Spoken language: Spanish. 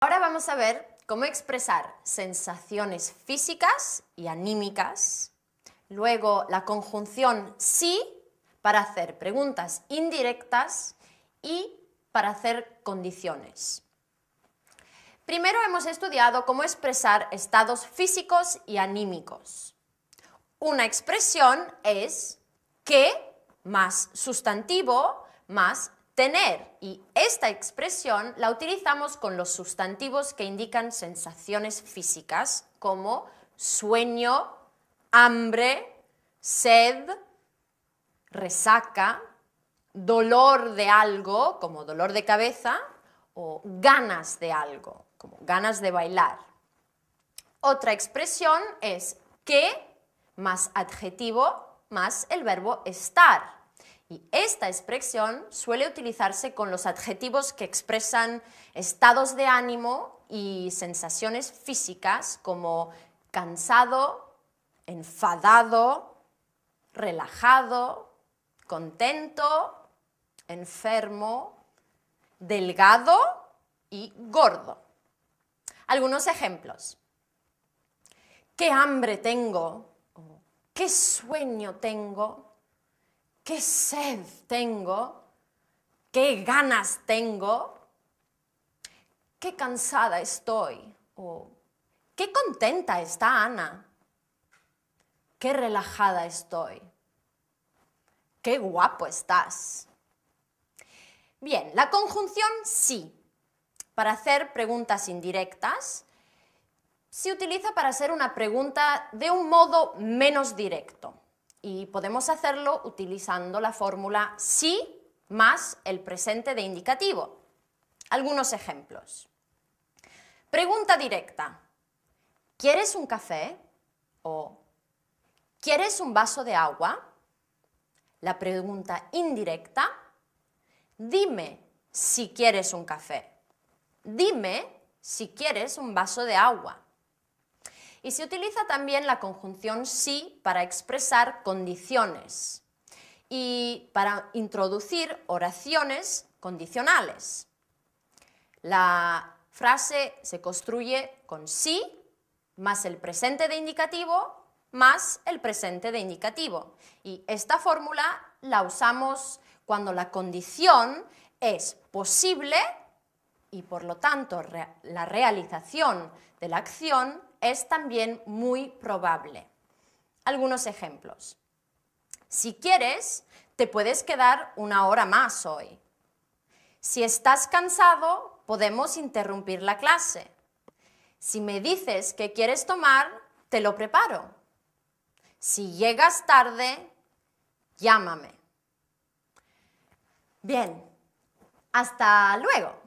Ahora vamos a ver cómo expresar sensaciones físicas y anímicas. Luego la conjunción sí para hacer preguntas indirectas y para hacer condiciones. Primero hemos estudiado cómo expresar estados físicos y anímicos. Una expresión es que más sustantivo más Tener y esta expresión la utilizamos con los sustantivos que indican sensaciones físicas como sueño, hambre, sed, resaca, dolor de algo como dolor de cabeza o ganas de algo como ganas de bailar. Otra expresión es que más adjetivo más el verbo estar. Y esta expresión suele utilizarse con los adjetivos que expresan estados de ánimo y sensaciones físicas como cansado, enfadado, relajado, contento, enfermo, delgado y gordo. Algunos ejemplos. ¿Qué hambre tengo? ¿Qué sueño tengo? qué sed tengo, qué ganas tengo, qué cansada estoy o qué contenta está Ana, qué relajada estoy, qué guapo estás. Bien, la conjunción sí. Para hacer preguntas indirectas, se utiliza para hacer una pregunta de un modo menos directo y podemos hacerlo utilizando la fórmula sí más el presente de indicativo. Algunos ejemplos. Pregunta directa. ¿Quieres un café? o ¿Quieres un vaso de agua? La pregunta indirecta. Dime si quieres un café. Dime si quieres un vaso de agua. Y se utiliza también la conjunción sí para expresar condiciones y para introducir oraciones condicionales. La frase se construye con sí más el presente de indicativo más el presente de indicativo. Y esta fórmula la usamos cuando la condición es posible y por lo tanto la realización de la acción es también muy probable. Algunos ejemplos. Si quieres, te puedes quedar una hora más hoy. Si estás cansado, podemos interrumpir la clase. Si me dices que quieres tomar, te lo preparo. Si llegas tarde, llámame. Bien, hasta luego.